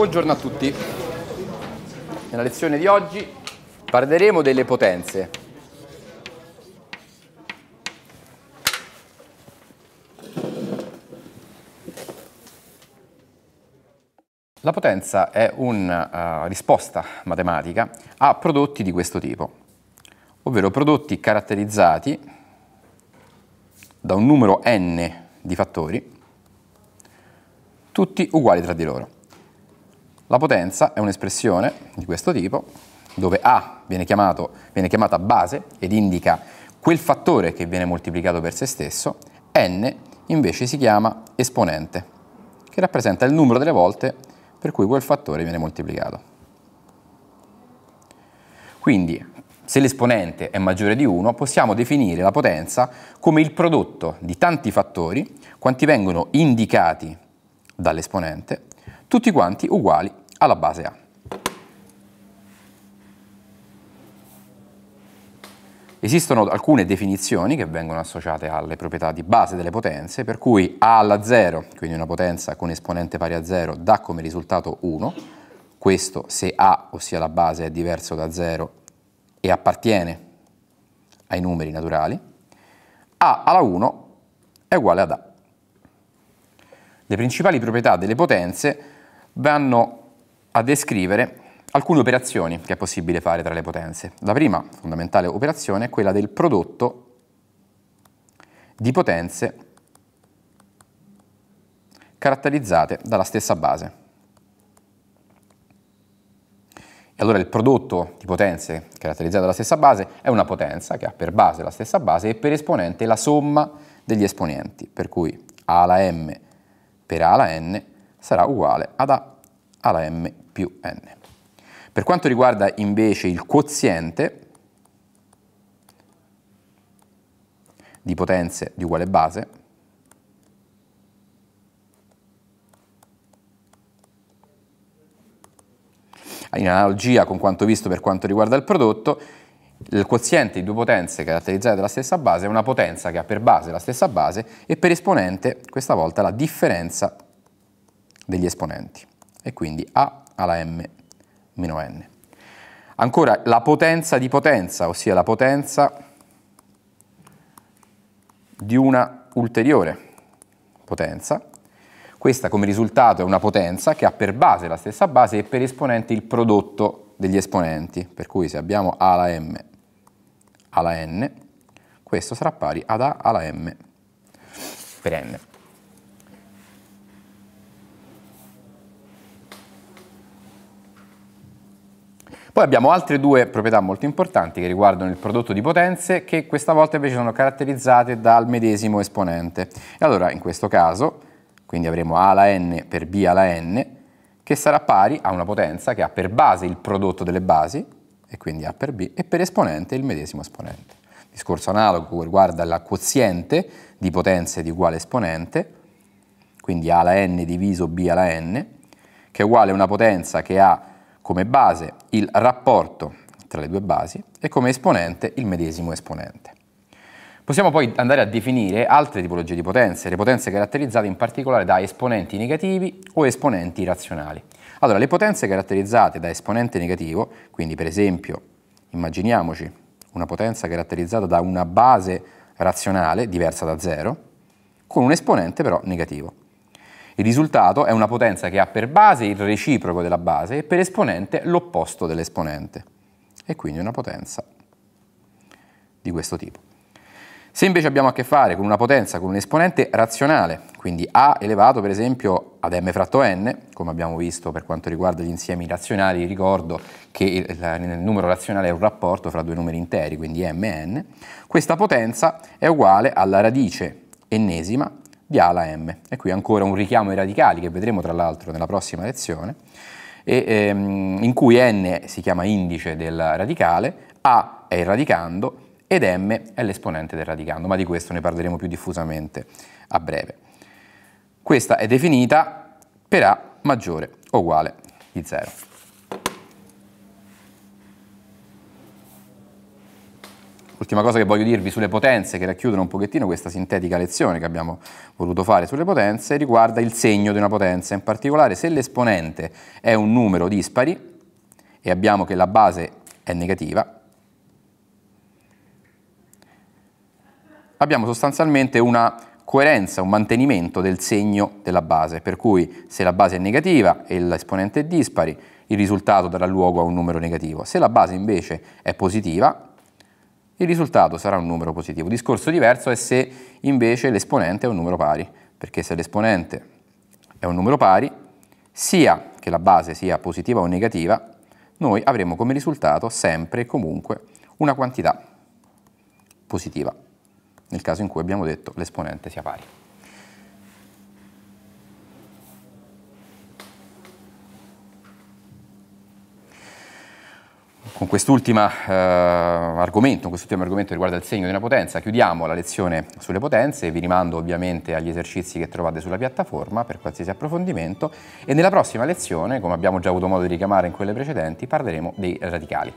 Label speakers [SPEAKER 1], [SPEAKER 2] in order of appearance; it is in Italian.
[SPEAKER 1] Buongiorno a tutti. Nella lezione di oggi parleremo delle potenze. La potenza è una uh, eh, risposta matematica a prodotti di questo tipo, ovvero prodotti caratterizzati da un numero n di fattori, tutti uguali tra di loro. La potenza è un'espressione di questo tipo, dove A viene, chiamato, viene chiamata base ed indica quel fattore che viene moltiplicato per se stesso, N invece si chiama esponente, che rappresenta il numero delle volte per cui quel fattore viene moltiplicato. Quindi, se l'esponente è maggiore di 1, possiamo definire la potenza come il prodotto di tanti fattori, quanti vengono indicati dall'esponente, tutti quanti uguali alla base A. Esistono alcune definizioni che vengono associate alle proprietà di base delle potenze, per cui A alla 0, quindi una potenza con esponente pari a 0, dà come risultato 1, questo se A, ossia la base, è diverso da 0 e appartiene ai numeri naturali, A alla 1 è uguale ad A. Le principali proprietà delle potenze vanno a descrivere alcune operazioni che è possibile fare tra le potenze. La prima fondamentale operazione è quella del prodotto di potenze caratterizzate dalla stessa base. E allora il prodotto di potenze caratterizzate dalla stessa base è una potenza che ha per base la stessa base e per esponente la somma degli esponenti, per cui A alla m per A alla n sarà uguale ad A alla m più n. Per quanto riguarda invece il quoziente di potenze di uguale base, in analogia con quanto visto per quanto riguarda il prodotto, il quoziente di due potenze caratterizzate dalla stessa base è una potenza che ha per base la stessa base e per esponente questa volta la differenza degli esponenti e quindi A alla m meno n. Ancora la potenza di potenza, ossia la potenza di una ulteriore potenza. Questa come risultato è una potenza che ha per base la stessa base e per esponente il prodotto degli esponenti, per cui se abbiamo A alla m alla n, questo sarà pari ad A alla m per n. Poi abbiamo altre due proprietà molto importanti che riguardano il prodotto di potenze che questa volta invece sono caratterizzate dal medesimo esponente. E allora in questo caso, quindi avremo A alla n per B alla n, che sarà pari a una potenza che ha per base il prodotto delle basi, e quindi A per B, e per esponente il medesimo esponente. Discorso analogo riguarda la quoziente di potenze di uguale esponente, quindi A alla n diviso B alla n, che è uguale a una potenza che ha come base il rapporto tra le due basi e come esponente il medesimo esponente. Possiamo poi andare a definire altre tipologie di potenze, le potenze caratterizzate in particolare da esponenti negativi o esponenti razionali. Allora, le potenze caratterizzate da esponente negativo, quindi per esempio immaginiamoci una potenza caratterizzata da una base razionale diversa da zero, con un esponente però negativo. Il risultato è una potenza che ha per base il reciproco della base e per esponente l'opposto dell'esponente. E quindi una potenza di questo tipo. Se invece abbiamo a che fare con una potenza con un esponente razionale, quindi a elevato per esempio ad m fratto n, come abbiamo visto per quanto riguarda gli insiemi razionali, ricordo che il, numero razionale è un rapporto fra due numeri interi, quindi m e n, questa potenza è uguale alla radice ennesima di A ala M. E qui ancora un richiamo ai radicali che vedremo tra l'altro nella prossima lezione, e, ehm, in cui N si chiama indice del radicale, A è il radicando ed M è l'esponente del radicando, ma di questo ne parleremo più diffusamente a breve. Questa è definita per A maggiore o uguale di 0. Ultima cosa che voglio dirvi sulle potenze, che racchiudono un pochettino questa sintetica lezione che abbiamo voluto fare sulle potenze, riguarda il segno di una potenza. In particolare, se l'esponente è un numero dispari e abbiamo che la base è negativa, abbiamo sostanzialmente una coerenza, un mantenimento del segno della base, per cui se la base è negativa e l'esponente è dispari, il risultato darà luogo a un numero negativo. Se la base invece è positiva, il risultato sarà un numero positivo. Discorso diverso è se invece l'esponente è un numero pari, perché se l'esponente è un numero pari, sia che la base sia positiva o negativa, noi avremo come risultato sempre e comunque una quantità positiva, nel caso in cui abbiamo detto l'esponente sia pari. quest'ultimo eh, argomento, quest'ultimo argomento riguarda il segno di una potenza, chiudiamo la lezione sulle potenze, vi rimando ovviamente agli esercizi che trovate sulla piattaforma per qualsiasi approfondimento e nella prossima lezione, come abbiamo già avuto modo di richiamare in quelle precedenti, parleremo dei radicali.